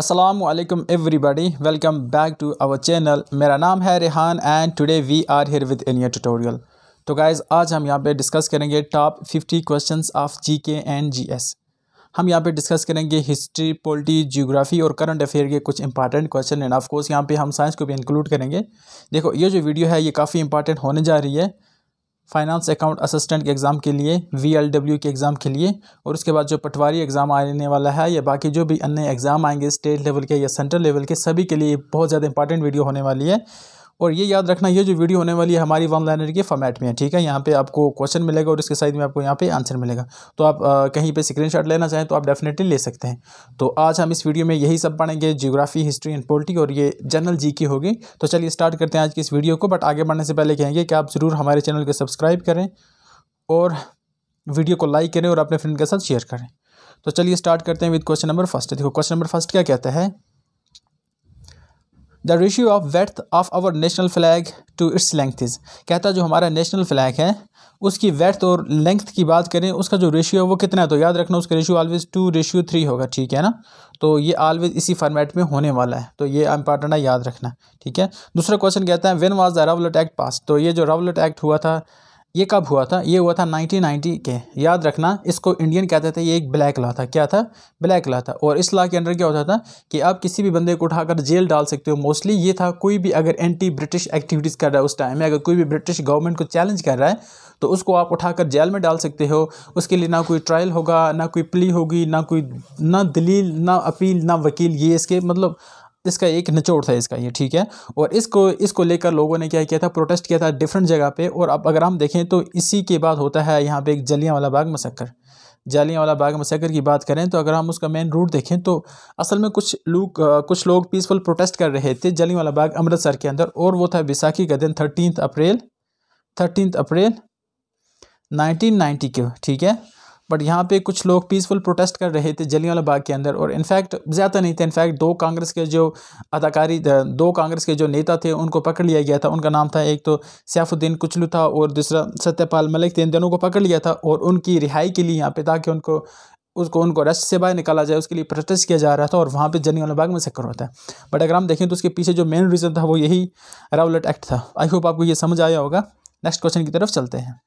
Assalamualaikum everybody welcome back to our channel मेरा नाम है Rehan and today we are here with in new tutorial तो guys आज हम यहाँ पे डिस्कस करेंगे top 50 questions of GK and GS हम यहाँ पे डिस्कस करेंगे हिस्ट्री पॉलिटी जियोग्राफी और करंट अफेयर के कुछ इंपॉर्टेंट क्वेश्चन एंड ऑफकोर्स यहाँ पे हम साइंस को भी इंक्लूड करेंगे देखो ये जो वीडियो है ये काफ़ी इंपॉर्टेंट होने जा रही है फाइनेंस अकाउंट असिस्टेंट के एग्ज़ाम के लिए वी एल डब्ल्यू के एग्ज़ाम के लिए और उसके बाद जो पटवारी एग्ज़ाम आने वाला है या बाकी जो भी अन्य एग्ज़ाम आएंगे स्टेट लेवल के या सेंट्रल लेवल के सभी के लिए बहुत ज़्यादा इंपॉर्टेंट वीडियो होने वाली है और ये याद रखना ये जो वीडियो होने वाली है हमारी वन लाइनर के फॉर्मेट में है ठीक है यहाँ पे आपको क्वेश्चन मिलेगा और इसके साइड में आपको यहाँ पे आंसर मिलेगा तो आप आ, कहीं पे स्क्रीनशॉट लेना चाहें तो आप डेफिनेटली ले सकते हैं तो आज हम इस वीडियो में यही सब पढ़ेंगे जियोग्राफी हिस्ट्री एंड पोलिटी और ये जनरल जी की होगी तो चलिए स्टार्ट करते हैं आज की इस वीडियो को बट आगे बढ़ने से पहले कहेंगे कि आप ज़रूर हमारे चैनल को सब्सक्राइब करें और वीडियो को लाइक करें और अपने फ्रेंड के साथ शेयर करें तो चलिए स्टार्ट करते हैं विद क्वेश्चन नंबर फर्स्ट देखो क्वेश्चन नंबर फर्स्ट क्या कहता है the ratio of width of our national flag to its length is कहता जो हमारा नेशनल फ्लैग है उसकी वेथ और लेंथ की बात करें उसका जो रेशियो है वो कितना है तो याद रखना उसका ratio always two ratio three होगा ठीक है ना तो ये ऑलवेज़ इसी फॉर्मेट में होने वाला है तो ये इंपॉर्टेंट है याद रखना ठीक है दूसरा क्वेश्चन कहता है when was the Rowlatt act pass तो ये जो रावलट एक्ट हुआ था ये कब हुआ था ये हुआ था 1990 के याद रखना इसको इंडियन कहते थे ये एक ब्लैक लॉ था क्या था ब्लैक लॉ था और इस लॉ के अंडर क्या होता था कि आप किसी भी बंदे को उठाकर जेल डाल सकते हो मोस्टली ये था कोई भी अगर एंटी ब्रिटिश एक्टिविटीज़ कर रहा है उस टाइम में अगर कोई भी ब्रिटिश गवर्नमेंट को चैलेंज कर रहा है तो उसको आप उठाकर जेल में डाल सकते हो उसके लिए ना कोई ट्रायल होगा ना कोई प्ली होगी ना कोई ना दलील ना अपील ना वकील ये इसके मतलब इसका एक निचोड़ था इसका ये ठीक है और इसको इसको लेकर लोगों ने क्या किया था प्रोटेस्ट किया था डिफरेंट जगह पे और अब अगर हम देखें तो इसी के बाद होता है यहाँ पे एक जलियाँ वाला बाग मसक्कर जालियाँ वाला बाग मसक्कर की बात करें तो अगर हम उसका मेन रूट देखें तो असल में कुछ लोग कुछ लोग पीसफुल प्रोटेस्ट कर रहे थे जलियाँ वाला बाग अमृतसर के अंदर और वो था बैसाखी का दिन thirteen April thirteen April nineteen ninety के ठीक है बट यहाँ पे कुछ लोग पीसफुल प्रोटेस्ट कर रहे थे जलियाँवाला बाग के अंदर और इनफैक्ट ज़्यादा नहीं थे इनफैक्ट दो कांग्रेस के जो अदाकारी दो कांग्रेस के जो नेता थे उनको पकड़ लिया गया था उनका नाम था एक तो सैफुद्दीन कुचलू था और दूसरा सत्यपाल मलिक थे इन दोनों को पकड़ लिया था और उनकी रिहाई के लिए यहाँ पर ताकि उनको उसको उनको रस्ट से बाहर निकाला जाए उसके लिए प्रोटेस्ट किया जा रहा था और वहाँ पे जलियावाला बाग में चक्कर होता है बट अगर हम देखें तो उसके पीछे जो मेन रीज़न था वो यही रावलट एक्ट था आई होप आपको ये समझ आया होगा नेक्स्ट क्वेश्चन की तरफ चलते हैं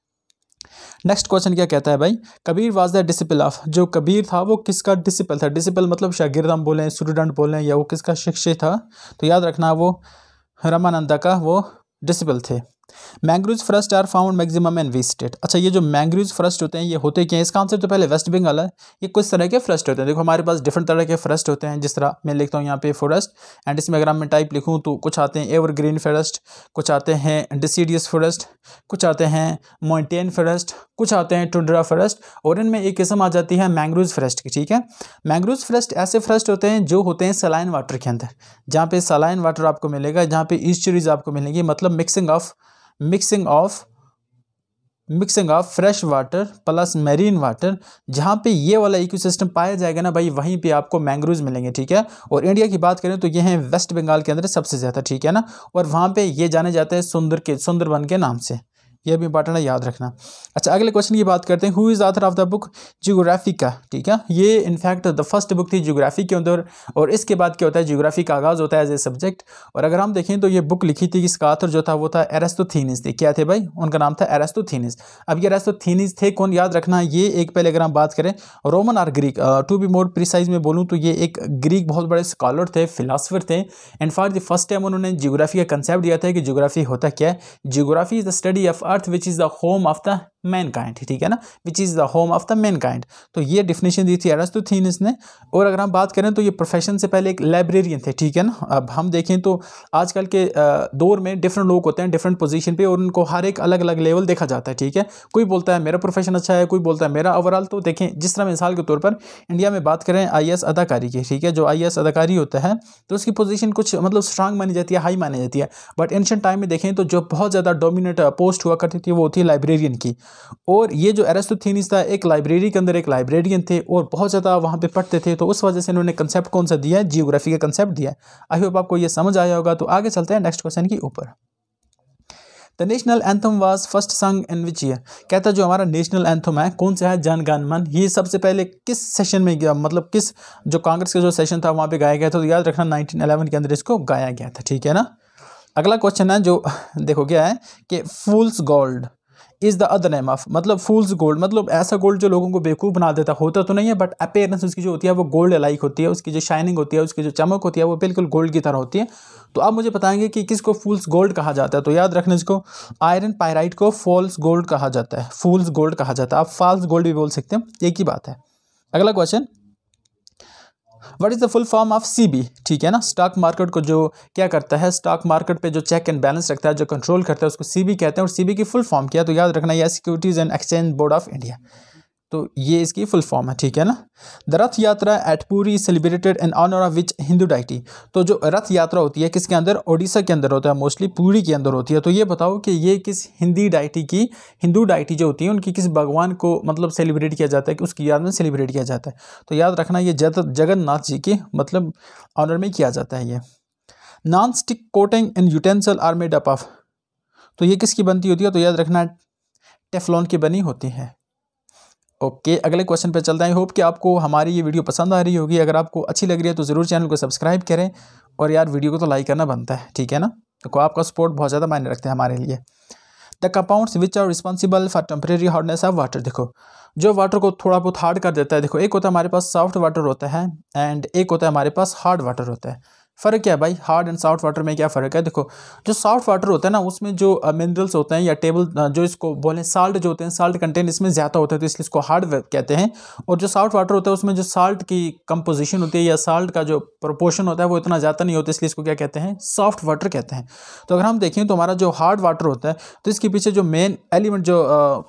नेक्स्ट क्वेश्चन क्या कहता है भाई Kabir was the disciple of जो कबीर था वो किसका डिसिपल था डिसिपल मतलब शागिर्द हम बोलें स्टूडेंट बोलें या वो किसका शिक्षक था तो याद रखना वो रमानंदा का वो डिसिपल थे mangrove forests are found maximum in west state अच्छा ये जो मैंग्रोव फ्रस्ट होते हैं ये होते क्या हैं इसका आंसर तो पहले वेस्ट बंगाल है ये कुछ तरह के फ्रस्ट होते हैं देखो हमारे पास डिफरेंट तरह के फ्रस्ट होते हैं जिस तरह मैं लिखता हूँ यहाँ पे फॉरेस्ट एंड इसमें अगर मैं टाइप लिखूँ तो कुछ आते हैं एवर ग्रीन फॉरेस्ट कुछ आते हैं डिसीडियस फॉरेस्ट कुछ आते हैं माउंटेन फॉरेस्ट कुछ आते हैं टुंड्रा फॉरेस्ट और इनमें एक किस्म आ जाती है मैंग्रोव फॉरेस्ट की ठीक है मैंग्रोव फॉरेस्ट ऐसे फॉरेस्ट होते हैं जो होते हैं सलाइन वाटर के अंदर जहाँ पे सलाइन वाटर आपको मिलेगा जहाँ पे ईस्टरीज आपको मिलेंगी मतलब mixing of mixing of mixing of fresh water plus marine water जहाँ पे ये वाला इकोसिस्टम पाया जाएगा ना भाई वहीं पे आपको मैंग्रोव मिलेंगे ठीक है और इंडिया की बात करें तो ये हैं वेस्ट बंगाल के अंदर सबसे ज़्यादा ठीक है ना और वहाँ पे ये जाने जाते हैं सुंदर के सुंदरबन के नाम से यह भी इंपॉर्टेंट है याद रखना अच्छा अगले क्वेश्चन की बात करते हैं who is author of the book geography का ठीक है ये इनफैक्ट द फर्स्ट बुक थी जियोग्राफी के अंदर और इसके बाद क्या होता है जियोग्राफी का आगाज़ होता है एज ए सब्जेक्ट और अगर हम देखें तो ये बुक लिखी थी इसका आथर जो था वो था एरेस्तोथीनिस थे क्या थे भाई उनका नाम था एरेस्तोथीनिस अब ये एरेस्तोथीनिस थे कौन याद रखना ये एक पहले अगर हम बात करें रोमन और Greek to be more precise में बोलूँ तो ये एक ग्रीक बहुत बड़े स्कॉलर थे फिलासफर थे इनफैक्ट द फर्स्ट टाइम उन्होंने जियोग्राफी का कंसेप्ट दिया था कि जियोग्राफी होता क्या है geography is the study of earth which is the home of the mankind ठीक है ना which is the home of the mankind तो ये डिफिनेशन दी थी थी ने और अगर हम बात करें तो ये प्रोफेशन से पहले एक लाइब्रेरियन थे ठीक है ना अब हम देखें तो आजकल के दौर में डिफरेंट लोग होते हैं डिफरेंट पोजीशन पे और उनको हर एक अलग अलग लेवल देखा जाता है ठीक है कोई बोलता है मेरा प्रोफेशन अच्छा है कोई बोलता है मेरा ओवरऑल तो देखें जिस तरह मिसाल के तौर पर इंडिया में बात करें आई अदाकारी की ठीक है जो आई अदाकारी होता है तो उसकी पोजिशन कुछ मतलब स्ट्रांग मानी जाती है हाई मानी जाती है बट एंशेंट टाइम में देखें तो जो बहुत ज़्यादा डोमिनेट पोस्ट हुआ करती थी वो होती है लाइब्रेरियन की और ये जो एरेस्तोथीनिस था एक लाइब्रेरी के अंदर एक लाइब्रेरियन थे और बहुत ज़्यादा वहाँ पे पढ़ते थे तो उस वजह से इन्होंने कंसेप्ट कौन सा दिया है जियोग्राफी का कंसेप्ट दिया आई होप आपको ये समझ आया होगा तो आगे चलते हैं नेक्स्ट क्वेश्चन के ऊपर the national anthem was first sung in which year कहता जो हमारा नेशनल एंथम है कौन सा है जन गण मन ये सबसे पहले किस सेशन में गया मतलब किस जो कांग्रेस का जो सेशन था वहाँ पे गाया गया था तो याद रखना 1911 के अंदर इसको गाया गया था ठीक है ना अगला क्वेश्चन है जो देखो क्या है कि fool's gold is the other name of मतलब फूल्स गोल्ड मतलब ऐसा गोल्ड जो लोगों को बेवकूफ़ बना देता होता तो नहीं है बट अपेयरेंस उसकी जो होती है वो गोल्ड लाइक होती है उसकी जो शाइनिंग होती है उसकी जो चमक होती है वो बिल्कुल गोल्ड की तरह होती है तो आप मुझे बताएंगे कि किसको फूल्स गोल्ड कहा जाता है तो याद रखने इसको आयरन पायराइट को फॉल्स गोल्ड कहा जाता है फूल्स गोल्ड कहा जाता है आप फॉल्स गोल्ड भी बोल सकते हैं एक ही बात है अगला question what is the full form of SEBI ठीक है ना स्टॉक मार्केट को जो क्या करता है स्टॉक मार्केट पे जो चेक एंड बैलेंस रखता है जो कंट्रोल करता है उसको सीबी कहते हैं और सीबी की फुल फॉर्म किया तो याद रखना यह securities and exchange board of India तो ये इसकी फुल फॉर्म है ठीक है ना द रथ Yatra at Puri celebrated in honour of which Hindu deity तो जो रथ यात्रा होती है किसके अंदर ओडिशा के अंदर होता है मोस्टली पूरी के अंदर होती है तो ये बताओ कि ये किस हिंदी डाइटी की हिंदू डाइटी जो होती है उनकी किस भगवान को मतलब सेलिब्रेट किया जाता है कि उसकी याद में सेलिब्रेट किया जाता है तो याद रखना ये जगन्नाथ जी के मतलब ऑनर में किया जाता है ये non stick coating in utensil are made up of तो ये किसकी बनती होती है तो याद रखना टेफलॉन की बनी होती है ओके okay, अगले क्वेश्चन पे चलते हैं आई होप कि आपको हमारी ये वीडियो पसंद आ रही होगी अगर आपको अच्छी लग रही है तो ज़रूर चैनल को सब्सक्राइब करें और यार वीडियो को तो लाइक करना बनता है ठीक है ना तो आपका सपोर्ट बहुत ज़्यादा मायने रखते हैं हमारे लिए the compounds which are responsible for temporary hardness of water देखो जो वाटर को थोड़ा बहुत हार्ड कर देता है देखो एक होता है हमारे पास सॉफ्ट वाटर होता है एंड एक होता है हमारे पास हार्ड वाटर होता है फ़र्क क्या है भाई हार्ड एंड सॉफ्ट वाटर में क्या फ़र्क है देखो जो सॉफ्ट वाटर होता है ना उसमें जो मिनरल्स होते हैं या टेबल जो इसको बोलें साल्ट जो होते हैं साल्ट कंटेंट इसमें ज़्यादा होता है तो इसलिए इसको हार्ड कहते हैं और जो सॉफ्ट वाटर होता है उसमें जो साल्ट की कंपोजिशन होती है या साल्ट का जो प्रोपोर्शन होता है वो इतना ज़्यादा नहीं होता इसलिए इसको क्या कहते हैं सॉफ्ट वाटर कहते हैं तो अगर हम देखें तो हमारा जो हार्ड वाटर होता है तो इसके पीछे जो मेन एलिमेंट जो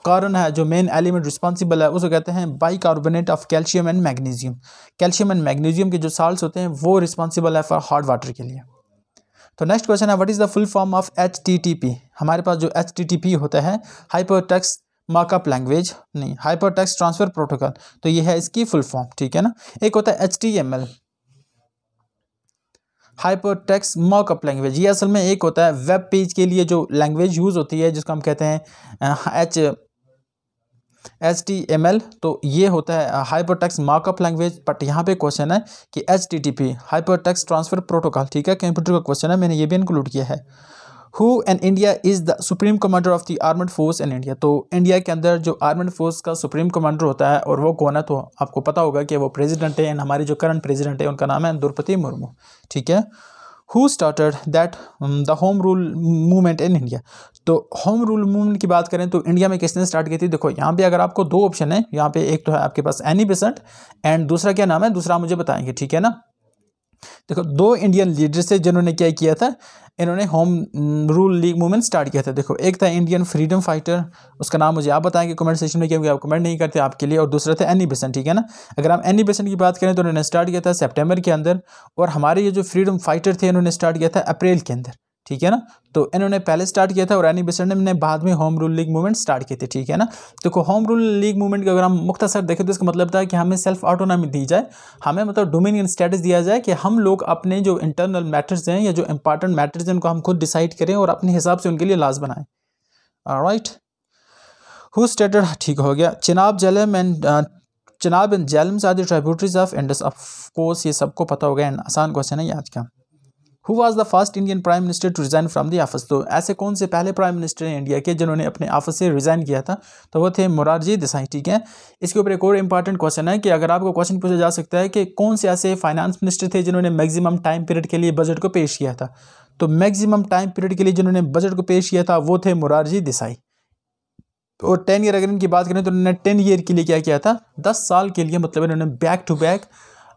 कारण है जो मेन एलिमेंट रिस्पॉन्सिबल है उसको कहते हैं bicarbonate of calcium and magnesium calcium and magnesium के जो साल्ट होते हैं वो रिस्पॉन्सिबल है फॉर हॉट वाटर के लिए तो नेक्स्ट क्वेश्चन है what is the full form of H हमारे पास जो एच होता है हाइपर टेक्स मार्कअप लैंग्वेज नहीं हाइपर टेक्स ट्रांसफर प्रोटोकॉल तो ये है इसकी फुल फॉर्म ठीक है ना एक होता है H T M L hypertext markup language ये असल में एक होता है वेब पेज के लिए जो लैंग्वेज यूज़ होती है जिसको हम कहते हैं H H T M L तो ये होता है hypertext markup language but यहाँ पे क्वेश्चन है कि H T T P hypertext transfer protocol ठीक है कंप्यूटर का क्वेश्चन है मैंने ये भी इंक्लूड किया है who in India is the supreme commander of the armed force in India तो इंडिया के अंदर जो आर्मड फोर्स का सुप्रीम कमांडर होता है और वो कौन है तो आपको पता होगा कि वो प्रेजिडेंट है एंड हमारे जो करंट प्रेजिडेंट है उनका नाम है द्रौपदी मुर्मू ठीक है who started that the home rule movement in India तो होम रूल मूवमेंट की बात करें तो इंडिया में किसने स्टार्ट की थी देखो यहाँ पे अगर आपको दो ऑप्शन है यहाँ पे एक तो है आपके पास एनी बेसेंट एंड दूसरा क्या नाम है दूसरा मुझे बताएंगे ठीक है ना देखो दो इंडियन लीडर्स थे जिन्होंने क्या किया था इन्होंने home rule league movement start किया था देखो एक था इंडियन फ्रीडम फाइटर उसका नाम मुझे आप बताएंगे कमेंट सेक्शन में क्योंकि आप कमेंट नहीं करते आपके लिए और दूसरा था एनी बेसन ठीक है ना अगर हम एनी बेसन की बात करें तो उन्होंने स्टार्ट किया था सेप्टेम्बर के अंदर और हमारे ये जो फ्रीडम फाइटर थे इन्होंने स्टार्ट किया था अप्रैल के अंदर ठीक है ना तो इन्होंने पहले स्टार्ट किया था और रानी बेसेंट ने बाद में home rule league movement start किए थे ठीक है ना देखो होम रूल लीग मूवमेंट का अगर हम मुख्तसर देखें तो इसका मतलब था कि हमें सेल्फ ऑटोनॉमी दी जाए हमें मतलब डोमिनियन स्टेटस दिया जाए कि हम लोग अपने जो इंटरनल मैटर्स हैं या जो इंपॉर्टेंट मैटर्स हैं उनको हम खुद डिसाइड करें और अपने हिसाब से उनके लिए लाज बनाएँ राइट हु स्टेटेड ठीक हो गया Chenab Jhelum and Chenab and Jhelums are the tributaries of Indus of course ये सबको पता हो गया एंड आसान क्वेश्चन है याद क्या का who was the first Indian prime minister to resign from the office तो ऐसे कौन से पहले प्राइम मिनिस्टर हैं इंडिया के जिन्होंने अपने ऑफिस से रिज़ाइन किया था तो वो थे मुरारजी देसाई ठीक है इसके ऊपर एक और इंपॉर्टेंट क्वेश्चन है कि अगर आपको क्वेश्चन पूछा जा सकता है कि कौन से ऐसे फाइनेंस मिनिस्टर थे जिन्होंने मैगजिमम टाइम पीरियड के लिए बजट को पेश किया था तो मैगजिमम टाइम पीरियड के लिए जिन्होंने बजट को पेश किया था वो थे मुरारजी देसाई और टेन ईयर अगर इनकी बात करें तो उन्होंने टेन ईयर के लिए क्या किया था दस साल के लिए मतलब इन्होंने बैक टू बैक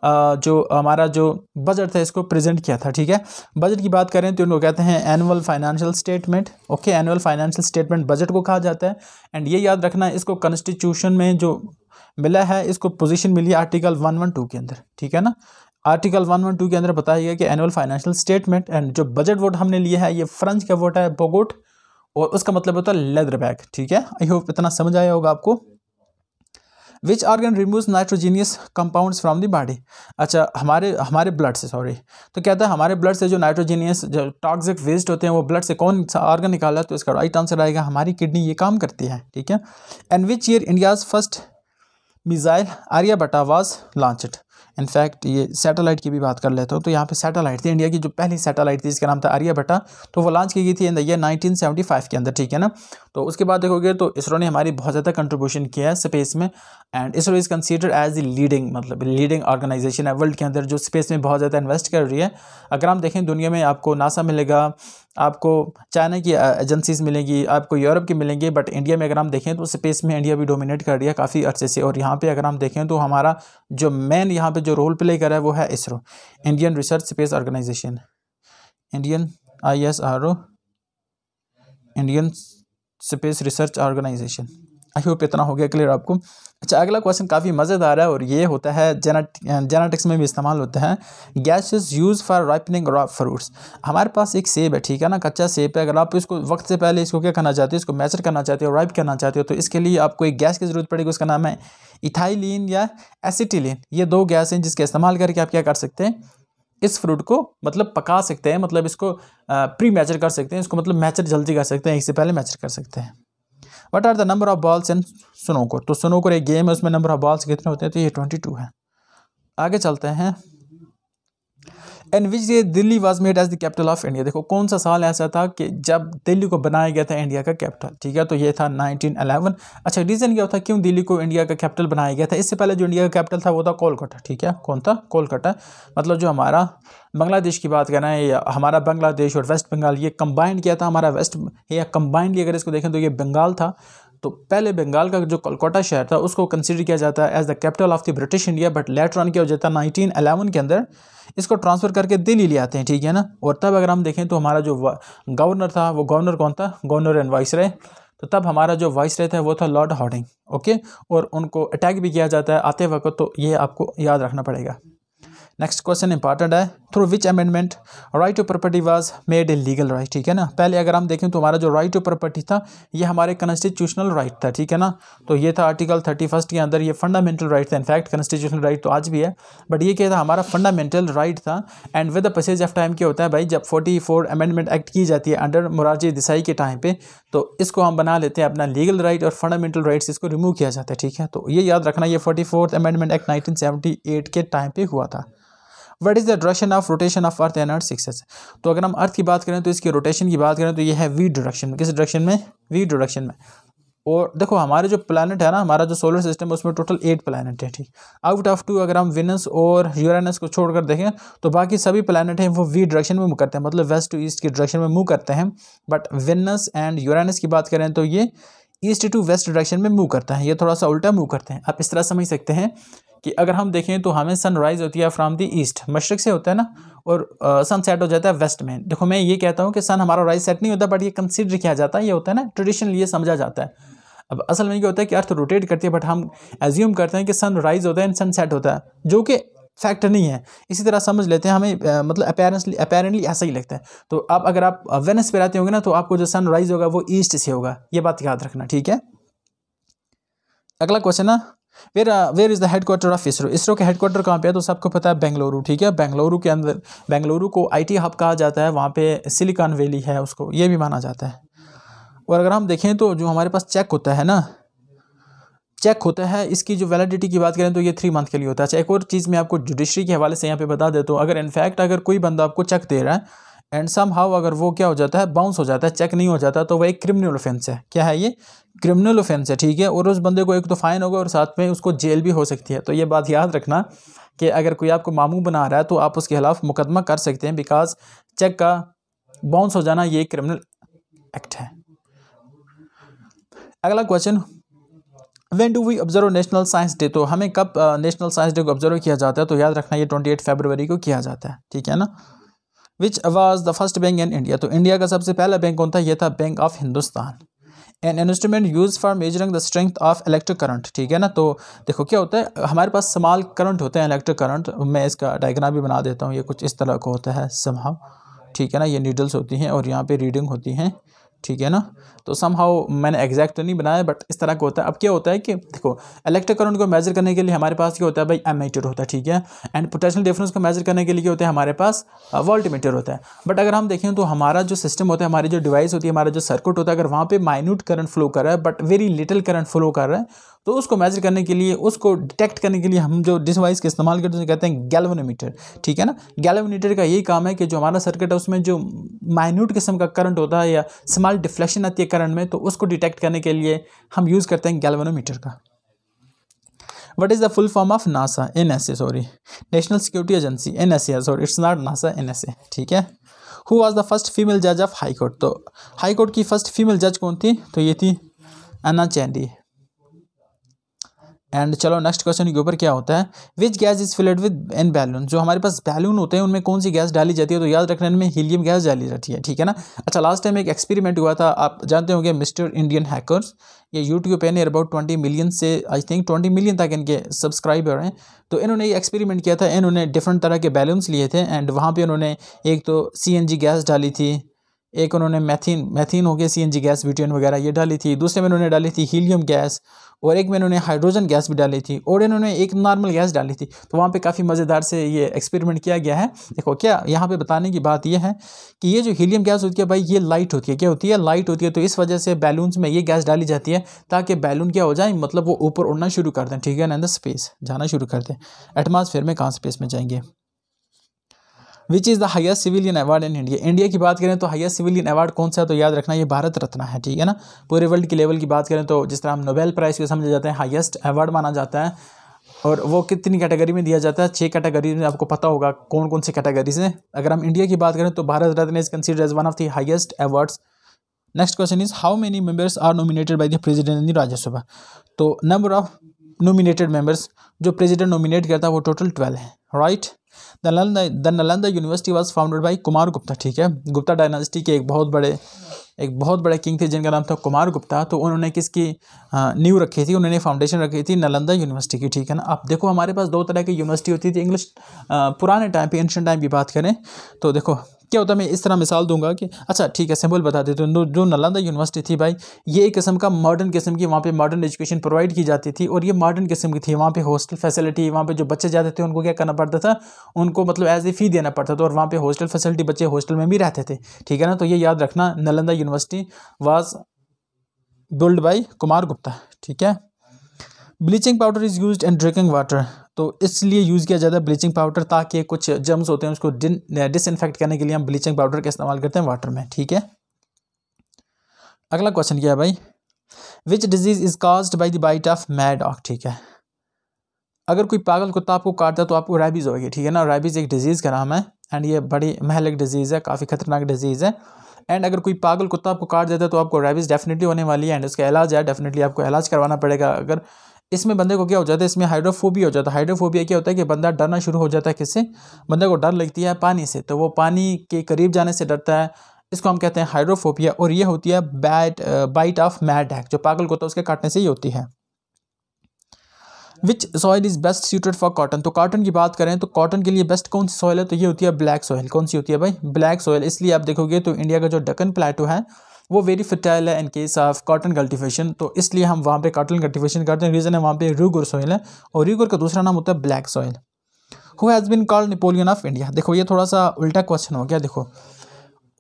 जो हमारा जो बजट था इसको प्रेजेंट किया था ठीक है बजट की बात करें तो इनको कहते हैं annual financial statement okay annual financial statement budget को कहा जाता है एंड ये याद रखना इसको कॉन्स्टिट्यूशन में जो मिला है इसको पोजिशन मिली है आर्टिकल वन वन टू के अंदर ठीक है ना आर्टिकल वन वन टू के अंदर बताया गया कि एनुअल फाइनेंशियल स्टेटमेंट एंड जो बजट वोट हमने लिया है ये फ्रेंच का वोट है बोगोट और उसका मतलब होता है लेदर बैग ठीक है आई होप इतना समझ आया होगा आपको which organ remove nitrogenous compound from the body अच्छा हमारे हमारे ब्लड से सॉरी तो कहता है हमारे ब्लड से जो नाइट्रोजीनियस जो टॉक्सिक वेस्ट होते हैं वो ब्लड से कौन सा ऑर्गन निकाला तो इसका राइट आंसर आएगा हमारी किडनी ये काम करती है ठीक है and which year India's first missile बटा वॉज लॉन्चड इनफैक्ट ये सैटेलाइट की भी बात कर लेता हूँ तो यहाँ पे सैटेलाइट थी इंडिया की जो पहली सैटेलाइट थी जिसका नाम था आर्याभट्टा तो वो लॉन्च की गई थी इन द ईयर 1975 के अंदर ठीक है ना तो उसके बाद देखोगे तो इसरो ने हमारी बहुत ज़्यादा कंट्रीब्यूशन किया है स्पेस में and ISRO is consider as the leading मतलब लीडिंग ऑर्गेनाइजेशन है वर्ल्ड के अंदर जो स्पेस में बहुत ज़्यादा इन्वेस्ट कर रही है अगर हम देखें दुनिया में आपको नासा मिलेगा आपको चाइना की एजेंसीज मिलेंगी आपको यूरोप की मिलेंगी बट इंडिया में अगर हम देखें तो स्पेस में इंडिया भी डोमिनेट कर रही है काफ़ी अच्छे से और यहाँ पे अगर हम देखें तो हमारा जो मेन यहाँ पे जो रोल प्ले करा है वो है ISRO Indian research space organisation Indian I S R O Indian space research organisation I hope इतना हो गया क्लियर आपको अच्छा अगला क्वेश्चन काफ़ी मज़ेदार है और ये होता है जेनेटिक जेनेटिक्स में भी इस्तेमाल होता है gases use for ripening raw fruits हमारे पास एक सेब है ठीक है ना कच्चा सेब है अगर आप इसको वक्त से पहले इसको क्या करना चाहते हो इसको मैचर करना चाहते हो राइप करना चाहते हो तो इसके लिए आपको एक गैस की ज़रूरत पड़ेगी उसका नाम है इथाइलिन या एसिटिलिन ये दो गैस हैं जिसके इस्तेमाल करके आप क्या कर सकते हैं इस फ्रूट को मतलब पका सकते हैं मतलब इसको प्री मैचर कर सकते हैं इसको मतलब मैचर जल्दी कर सकते हैं इससे पहले मैचर कर सकते हैं what are the number of balls in snooker तो स्नोकोर एक गेम है उसमें नंबर ऑफ बॉल्स कितने होते हैं तो ये ट्वेंटी टू है आगे चलते हैं एंड विच ये Delhi was made as the capital of India देखो कौन सा साल ऐसा था कि जब दिल्ली को बनाया गया था इंडिया का कैपिटल ठीक है तो ये था 1911 अच्छा रीज़न क्या था क्यों दिल्ली को इंडिया का कैपिटल बनाया गया था इससे पहले जो इंडिया का कैपिटल था वो था कोलकाता ठीक है कौन था कोलकाता मतलब जो हमारा बांग्लादेश की बात करना है या हमारा बांग्लादेश और वेस्ट बंगाल ये कंबाइंड किया था हमारा वेस्ट या कंबाइंडली अगर इसको देखें तो ये बंगाल था तो पहले बंगाल का जो कोलकाता शहर था उसको कंसिडर किया जाता है as the capital of the British India but later on क्या हो जाता है नाइनटीन अलेवन के अंदर इसको ट्रांसफ़र करके दिल्ली ले आते हैं ठीक है ना और तब अगर हम देखें तो हमारा जो गवर्नर था वो गवर्नर कौन था गवर्नर एंड वाइस रहे तो तब हमारा जो वाइस रहता था वो था लॉर्ड हॉर्डिंग ओके और उनको अटैक भी किया जाता है आते वक्त तो ये आपको याद रखना पड़ेगा नेक्स्ट क्वेश्चन इंपॉर्टेंट है through which amendment right to property was made a legal right ठीक है ना पहले अगर हम देखें तो हमारा जो राइट टू प्रॉपर्टी था ये हमारे कॉन्स्टिट्यूशनल राइट right था ठीक है ना तो ये था आर्टिकल थर्टी फर्स्ट के अंदर ये फंडामेंटल राइट था इनफैक्ट कॉन्स्टिट्यूशनल राइट तो आज भी है बट ये क्या था हमारा फंडामेंटल राइट right था and with the passage of time क्या होता है भाई जब फोर्टी फोर अमेंडमेंट एक्ट की जाती है अंडर मुरारजी देसाई के टाइम पर तो इसको हम बना लेते हैं अपना लीगल राइट और फंडामेंटल राइट्स इसको रिमूव किया जाता है ठीक है तो ये याद रखना ये forty fourth amendment act nineteen के टाइम पर हुआ था what is the direction of rotation of earth and earth axis तो अगर हम अर्थ की बात करें तो इसकी रोटेशन की बात करें तो ये है वी डायरेक्शन में किस डायरेक्शन में वी डायरेक्शन में और देखो हमारे जो प्लानट है ना हमारा जो सोलर सिस्टम है उसमें टोटल एट प्लानट है ठीक आउट ऑफ टू अगर हम विनस और यूरानस को छोड़कर देखें तो बाकी सभी प्लानट हैं वो वी डायरेक्शन में मूव करते हैं मतलब वेस्ट टू ईस्ट की डायरेक्शन में मूव करते हैं बट विनस एंड यूरानस की बात करें तो ये ईस्ट टू वेस्ट डायरेक्शन में मूव करता है ये थोड़ा सा उल्टा मूव करते हैं आप इस तरह समझ सकते हैं कि अगर हम देखें तो हमें सनराइज़ होती है फ्राम दी ईस्ट मशरक से होता है ना और सनसेट हो जाता है वेस्ट में देखो मैं ये कहता हूँ कि सन हमारा राइज सेट नहीं होता बट ये कंसिडर किया जाता है ये होता है ना ट्रेडिशनल ये समझा जाता है अब असल में ये होता है कि अर्थ रोटेट करती है बट हम एज्यूम करते हैं कि सन राइज़ होता है एंड सनसेट होता है जो कि फैक्ट नहीं है इसी तरह समझ लेते हैं हमें आ, मतलब अपेरेंटली अपेरेंटली ऐसा ही लगता है तो आप अगर आप वेनस पे रहते होंगे ना तो आपको जो सनराइज़ होगा वो ईस्ट से होगा ये बात याद रखना ठीक है अगला क्वेश्चन है where where is the headquarter of ISRO ISRO के हेड क्वार्टर कहाँ पे है तो सबको पता है बेंगलुरु ठीक है बेंगलुरु के अंदर बेंगलुरु को आईटी हब कहा जाता है वहाँ पे सिलिकॉन वैली है उसको ये भी माना जाता है और अगर हम देखें तो जो हमारे पास चेक होता है ना चेक होता है इसकी जो वैलिडिटी की बात करें तो ये थ्री मंथ के लिए होता है अच्छा एक और चीज़ मैं आपको जुडिशरी के हवाले से यहाँ पे बता देता हूँ अगर इनफैक्ट अगर कोई बंदा आपको चेक दे रहा है एंड सम हाउ अगर वो क्या हो जाता है बाउंस हो जाता है चेक नहीं हो जाता तो वह एक क्रिमिनल ऑफेंस है क्या है ये क्रिमिनल ऑफेंस है ठीक है और उस बंदे को एक तो फाइन होगा और साथ में उसको जेल भी हो सकती है तो ये बात याद रखना कि अगर कोई आपको मामू बना रहा है तो आप उसके खिलाफ मुकदमा कर सकते हैं बिकॉज चेक का बाउंस हो जाना ये क्रिमिनल एक्ट है अगला question when do we observe national science day तो हमें कब नेशनल साइंस डे को ऑब्जर्व किया जाता है तो याद रखना ये ट्वेंटी एट फेबरवरी को किया जाता है ठीक है ना which was the first bank in India तो इंडिया का सबसे पहला बैंक कौन था यह था bank of Hindustan an instrument use for measuring the strength of electric current ठीक है ना तो देखो क्या होता है हमारे पास समाल करंट होते हैं इलेक्ट्रिक करंट मैं इसका डायग्राम भी बना देता हूँ ये कुछ इस तरह का होता है समाव ठीक है ना ये नीडल्स होती हैं और यहाँ पे रीडिंग होती हैं ठीक है ना तो सम हाउ मैंने एग्जैक्ट तो नहीं बनाया बट इस तरह का होता है अब क्या होता है कि देखो इलेक्ट्रिक करंट को मेजर करने के लिए हमारे पास क्या होता है भाई एमीटर होता है ठीक है एंड पोटेंशियल डिफरेंस को मेजर करने के लिए क्या होता है हमारे पास वोल्टमीटर uh, होता है बट अगर हम देखें तो हमारा जो सिस्टम होता है हमारी जो डिवाइस होती है हमारा जो सर्किट होता है अगर वहाँ पर माइन्यूट करंट फ्लो कर रहा है but very little current flow कर रहा है तो उसको मेजर करने के लिए उसको डिटेक्ट करने के लिए हम जो डिवाइस का इस्तेमाल करते हैं कहते हैं गैल्वनोमीटर ठीक है ना गैल्वनोमीटर का यही काम है कि जो हमारा सर्किट है उसमें जो माइन्यूट किस्म का करंट होता है या स्मॉल डिफ्लेक्शन आती है करंट में तो उसको डिटेक्ट करने के लिए हम यूज़ करते हैं गैल्वनोमीटर का NASA N S A sorry national security agency N S A sorry it's not NASA N S A ठीक है who was the first female जज ऑफ हाई कोर्ट तो हाईकोर्ट की फर्स्ट फीमेल जज कौन थी तो ये थी अन्ना चैंडी एंड चलो नेक्स्ट क्वेश्चन के ऊपर क्या होता है which gas is filled with an balloon जो हमारे पास बैलून होते हैं उनमें कौन सी गैस डाली जाती है तो याद रखना इनमें हीलियम गैस डाली जाती है ठीक है ना अच्छा लास्ट टाइम एक एक्सपेरिमेंट हुआ था आप जानते होंगे मिस्टर इंडियन हैकर्स ये यूट्यूब पे नियर अबाउट ट्वेंटी मिलियन से आई थिंक ट्वेंटी मिलियन तक इनके सब्सक्राइबर हैं तो इन्होंने ये एक्सपेरिमेंट किया था इन्होंने डिफरेंट तरह के बैलून्स लिए थे एंड वहाँ पर उन्होंने एक तो सी गैस डाली थी एक उन्होंने मैथिन मैथिन हो गया सी गैस ब्यूटेन वगैरह ये डाली थी दूसरे में उन्होंने डाली थी हीलियम गैस और एक में उन्होंने हाइड्रोजन गैस भी डाली थी और इन्होंने एक नॉर्मल गैस डाली थी तो वहाँ पे काफ़ी मज़ेदार से ये एक्सपेरिमेंट किया गया है देखो क्या यहाँ पे बताने की बात ये है कि ये जो हीलियम गैस होती है भाई ये लाइट होती है क्या होती है लाइट होती है तो इस वजह से बैलून्स में ये गैस डाली जाती है ताकि बैलून क्या हो जाए मतलब वो ऊपर उड़ना शुरू कर दें ठीक है ना इन द स्पेस जाना शुरू कर दें एटमासफेयर में कहाँ स्पेस में जाएंगे which is the highest civilian award in India India की बात करें तो हाइस्ट सिविलियन अवार्ड कौन सा है तो याद रखना ये भारत रत्न है ठीक है ना पूरे वर्ल्ड की लेवल की बात करें तो जिस तरह हम नोबेल प्राइज़ को समझे जाते हैं हाइस्ट अवार्ड माना जाता है और वो कितनी कैटेगरी में दिया जाता है छः कैटेगरी में आपको पता होगा कौन कौन सी कैटेगरीज हैं अगर हम इंडिया की बात करें तो Bharat Ratna is consider as one of the highest awards next question is how many members are nominated by the president in Rajya Sabha तो नंबर ऑफ नोमिनेटेड मेंबर्स जो प्रेजिडेंट नोमिनेट करता है वो टोटल ट्वेल्व है right right? The Nalanda university was founded by Kumar Gupta ठीक है गुप्ता डायनासिटी के एक बहुत बड़े एक बहुत बड़े किंग थे जिनका नाम था कुमार गुप्ता तो उन्होंने किसकी न्यू हाँ, रखी थी उन्होंने फाउंडेशन रखी थी नालंदा यूनिवर्सिटी की ठीक है ना आप देखो हमारे पास दो तरह की यूनिवर्सिटी होती थी इंग्लिश हाँ, पुराने टाइम पे एंशन टाइम की बात करें तो देखो क्या होता है मैं इस तरह मिसाल दूंगा कि अच्छा ठीक है सिंपल बता देते तो जो नालंदा यूनिवर्सिटी थी भाई ये एक किस्म का मॉडर्न किस्म की वहाँ पे मॉडर्न एजुकेशन प्रोवाइड की जाती थी और ये मॉडर्न किस्म की थी वहाँ पे हॉस्टल फैसिलिटी वहाँ पे जो बच्चे जाते थे उनको क्या करना पड़ता था उनको मतलब एज ए फ़ी देना पड़ता था और वहाँ पर हॉस्टल फैसिलिटी बच्चे हॉस्टल में भी रहते थे ठीक है ना तो ये याद रखना Nalanda university was build by Kumar Gupta ठीक है bleaching powder is use in drinking water तो इसलिए यूज़ किया जाता है ब्लीचिंग पाउडर ताकि कुछ जम्स होते हैं उसको डिसइनफेक्ट करने के लिए हम ब्लीचिंग पाउडर का इस्तेमाल करते हैं वाटर में ठीक है अगला क्वेश्चन क्या है भाई which disease is caused by the bite of mad dog ठीक है अगर कोई पागल कुत्ता आपको काटता है तो आपको रेबीज होगी ठीक है ना रेबीज एक डिजीज़ का नाम है एंड ये बड़ी महलक डिजीज़ है काफ़ी ख़तरनाक डिजीज़ है एंड अगर कोई पागल कुत्ता आपको काट देता है तो आपको रेबीज डेफिनेटली होने वाली है एंड उसका इलाज है डेफिनेटली आपको इलाज करवाना पड़ेगा अगर इसमें बंदे को क्या हो जाता है इसमें हाइड्रोफोबिया हो जाता है हाइड्रोफोबिया क्या होता है कि बंदा डरना शुरू हो जाता है किससे बंदे को डर लगती है पानी से तो वो पानी के करीब जाने से डरता है इसको हम कहते हैं हाइड्रोफोबिया और ये होती है bat bite of mad hack जो पागल को तो उसके काटने से ही होती है which soil is best suited for cotton तो कॉटन की बात करें तो कॉटन के लिए बेस्ट कौन सी सॉइल है तो ये होती है ब्लैक सॉइल कौन सी होती है भाई ब्लैक सॉइल इसलिए आप देखोगे तो इंडिया का जो डकन प्लेटो है वो वेरी फर्टाइल है in case of cotton cultivation तो इसलिए हम वहाँ पे कॉटन कल्टिवेशन करते हैं रीज़न है वहाँ पे रूगुर सॉइल है और रूगुर का दूसरा नाम होता है black soil who has been called Napoleon of India देखो ये थोड़ा सा उल्टा क्वेश्चन हो गया देखो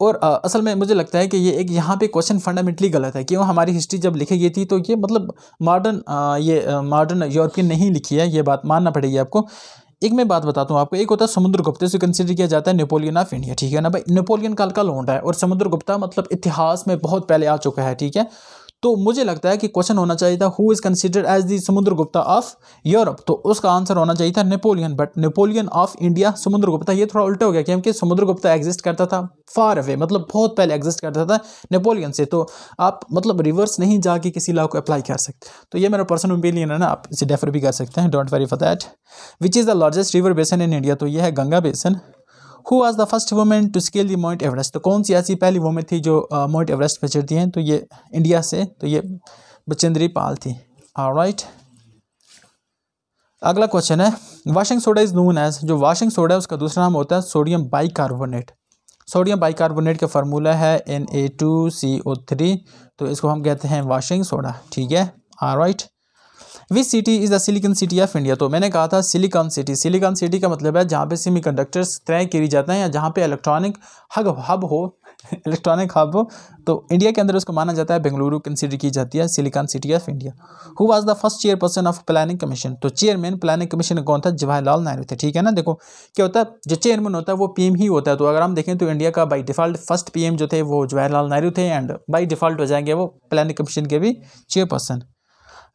और आ, असल में मुझे लगता है कि ये एक यहाँ पे क्वेश्चन फंडामेंटली गलत है क्यों हमारी हिस्ट्री जब लिखी गई थी तो ये मतलब मॉडर्न ये मॉडर्न यूरोपियन नहीं लिखी है ये बात मानना पड़ेगी आपको एक मैं बात बताता हूँ आपको एक होता है समुद्रगुप्त से कंसिडर किया जाता है नेपोलियन ऑफ इंडिया ठीक है ना भाई नेपोलियन काल का लौंडा है और समुद्रगुप्ता मतलब इतिहास में बहुत पहले आ चुका है ठीक है तो मुझे लगता है कि क्वेश्चन होना चाहिए था who is considered as the Samudra Gupta of Europe तो उसका आंसर होना चाहिए था Napoleon but Napoleon of India Samudra Gupta ये थोड़ा उल्टा हो गया क्योंकि समुद्र गुप्ता एग्जिस्ट करता था फार अवे मतलब बहुत पहले एग्जिस्ट करता था नेपोलियन से तो आप मतलब रिवर्स नहीं जाके किसी लॉ को अप्लाई कर सकते तो ये मेरा पर्सनल ओपिनियन है ना आप इसे डेफर भी कर सकते हैं don't worry for that which is the largest river basin in India तो यह है गंगा बेसन हु आज the first women to scale the Mount Everest तो कौन सी ऐसी पहली वुमेन थी जो माउंट एवरेस्ट पर चढ़ती हैं तो ये इंडिया से तो ये बचेंद्री पाल थी राइट right. अगला क्वेश्चन है washing soda is known as जो वाशिंग सोडा है उसका दूसरा नाम होता है सोडियम बाइकार्बोनेट सोडियम बाइकार्बोनेट का फार्मूला है N A two C O three तो इसको हम कहते हैं वाशिंग सोडा ठीक है are right which city is the silicon city of India तो मैंने कहा था सिलिकॉन सिटी सिलिकॉन सिटी का मतलब है जहाँ पे कंडक्टर्स तय किए जाते हैं या जहाँ पे इलेक्ट्रॉनिक हग हब हो इलेक्ट्रॉनिक हब हो तो इंडिया के अंदर उसको माना जाता है बेंगलुरु कंसिडर की जाती है silicon city of India who was the first chairperson of planning commission तो चेयरमैन प्लानिंग कमीशन कौन था जवाहरलाल नेहरू थे ठीक है ना देखो क्या होता है जो चेयरमैन होता है वो पी ही होता है तो अगर हम देखें तो इंडिया का बाई डिफॉल्ट फर्स्ट पी जो थे वो जवाहरलाल नेहरू थे एंड बाई डिफॉल्ट हो जाएंगे वो प्लानिंग कमीशन के भी chairperson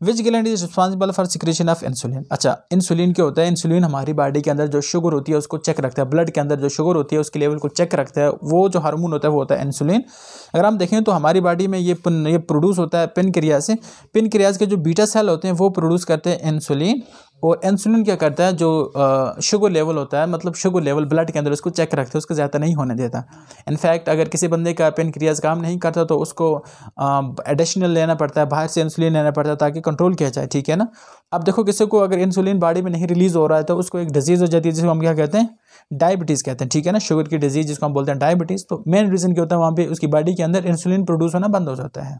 which gland is responsible for secretion of insulin अच्छा इंसुलिन क्या होता है इंसुलिन हमारी बॉडी के अंदर जो शुगर होती है उसको चेक रखता है ब्लड के अंदर जो शुगर होती है उसके लेवल को चेक रखता है वो जो हार्मोन होता है वो होता है इंसुलिन अगर हम देखें तो हमारी बॉडी में ये ये प्रोड्यूस होता है पिन से पिन क्रियाज के जो बीटा सेल होते हैं वो प्रोड्यूस करते हैं इंसुलिन और इंसुलिन क्या करता है जो शुगर लेवल होता है मतलब शुगर लेवल ब्लड के अंदर उसको चेक रखते हैं उसको ज़्यादा नहीं होने देता इनफैक्ट अगर किसी बंदे का पेनक्रियाज काम नहीं करता तो उसको एडिशनल लेना पड़ता है बाहर से इंसुलिन लेना पड़ता है ताकि कंट्रोल किया जाए ठीक है ना अब देखो किसी को अगर इंसुलिन बॉडी में नहीं रिलीज़ हो रहा है तो उसको एक डिजीज़ हो जाती है जिसको हम क्या कहते हैं डायबिटीज़ कहते हैं ठीक है ना शुगर की डिजीज़ जिसको हम बोलते हैं डायबिटीज़ तो मेन रीज़न क्या होता है वहाँ पर उसकी बॉडी के अंदर इंसुलिन प्रोड्यूस होना बंद हो जाता है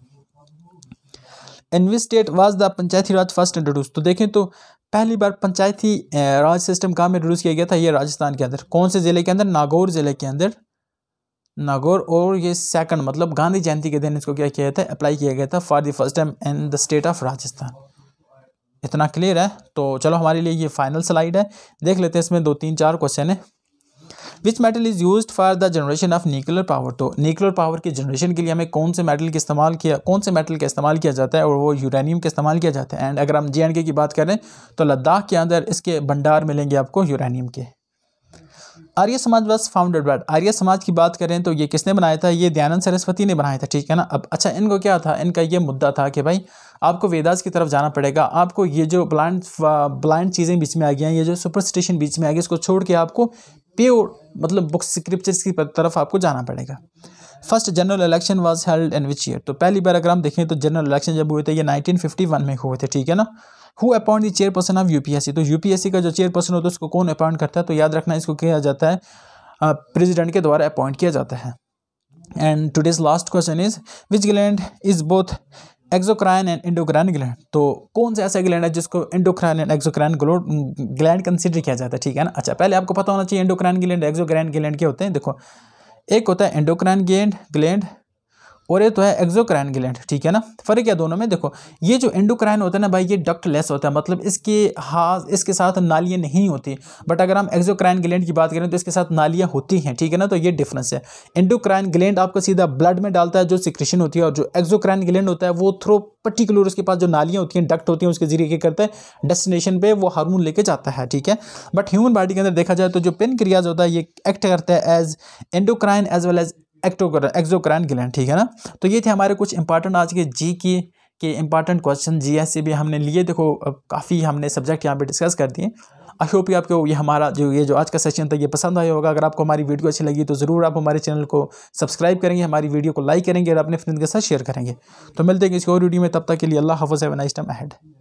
in state was the Panchayati Raj first introduce तो देखें तो पहली बार पंचायती राज सिस्टम कहाँ में इंट्रोड्यूस किया गया था ये राजस्थान के अंदर कौन से ज़िले के अंदर नागौर ज़िले के अंदर नागौर और ये सेकंड मतलब गांधी जयंती के दिन इसको क्या किया था अप्लाई किया गया था for the first time in the state of Rajasthan इतना क्लियर है तो चलो हमारे लिए ये फाइनल स्लाइड है देख लेते हैं इसमें दो तीन चार क्वेश्चन है which metal is use for the generation of nuclear power तो न्यूक्लियर पावर के जनरेशन के लिए हमें कौन से मेटल का इस्तेमाल किया कौन से मेटल का इस्तेमाल किया जाता है और वो यूरानियम का इस्तेमाल किया जाता है एंड अगर हम जे एंड के की बात करें तो लद्दाख के अंदर इसके भंडार मिलेंगे आपको यूरानियम के आर्य समाज बस फाउंडेड बैट आर्य समाज की बात करें तो ये किसने बनाया था ये दयानंद सरस्वती ने बनाया था ठीक है ना अब अच्छा इनको क्या था इनका ये मुद्दा था कि भाई आपको वेदास की तरफ जाना पड़ेगा आपको ये जो ब्लाइंड ब्लाइंड चीज़ें बीच में आ गई हैं ये जो सुपरस्टिशन बीच में आ गई इसको छोड़ के आपको प्योर मतलब बुक स्क्रिप्चर्स की तरफ आपको जाना पड़ेगा first general election was held in which year तो पहली बार अगर हम देखें तो जनरल इलेक्शन जब हुए थे ये 1951 में हुए थे ठीक है ना who appoint the chairperson of UPSC तो यूपीएससी का जो चेयरपर्सन होता है उसको कौन अपॉइंट करता है तो याद रखना इसको किया जाता है प्रेजिडेंट के द्वारा अपॉइंट किया जाता है and today's last question is which gland is both exocrine and endocrine gland तो कौन सा ऐसा ग्लैंड है जिसको endocrine and exocrine gland consider किया जाता है ठीक है ना अच्छा पहले आपको पता होना चाहिए इंडोक्राइन ग्लैंड एक्जोक्राइन ग्लैंड क्या होते हैं देखो एक होता है इंडोक्राइन ग्लैंड ग्लैंड और ये तो है एक्जोक्राइन ग्लैंड ठीक है ना फ़र्क क्या दोनों में देखो ये जो एंडोक्राइन होता है ना भाई ये डक्ट लेस होता है मतलब इसके हाथ इसके साथ नालियाँ नहीं होती बट अगर हम एक्जोक्राइन ग्लैंड की बात करें तो इसके साथ नालियाँ होती हैं ठीक है ना तो ये डिफरेंस है एंडोक्राइन ग्लैंड आपको सीधा ब्लड में डालता है जो सिक्रेशन होती है और जो एक्जोक्राइन ग्लैंड होता है वो थ्रो पर्टिकुलर उसके पास जो नालियाँ होती हैं डक्ट होती हैं उसके जरिए क्या करता है डेस्टिनेशन पे वो हारमोन लेके जाता है ठीक है बट ह्यूमन बॉडी के अंदर देखा जाए तो जो क्रियाज होता है ये एक्ट करता है as endocrine as well as एक्टोक्र एक्जोक्राइन ग्लैंड ठीक है ना तो ये थे हमारे कुछ इंपॉर्टेंट आज के जी की के इंपॉर्टेंट क्वेश्चन जी एस भी हमने लिए देखो काफ़ी हमने सब्जेक्ट यहाँ पे डिस्कस कर दिए आई होप ये आपको ये हमारा जो ये जो आज का सेशन था ये पसंद आया होगा अगर आपको हमारी वीडियो अच्छी लगी तो ज़रूर आप हमारे चैनल को सब्सक्राइब करेंगे हमारी वीडियो को लाइक करेंगे और अपने फ्रेंड के साथ शेयर करेंगे तो मिलते हैं किसी और वीडियो में तब तक के लिए अल्लाह हाफ़ हैव नाइस अहेड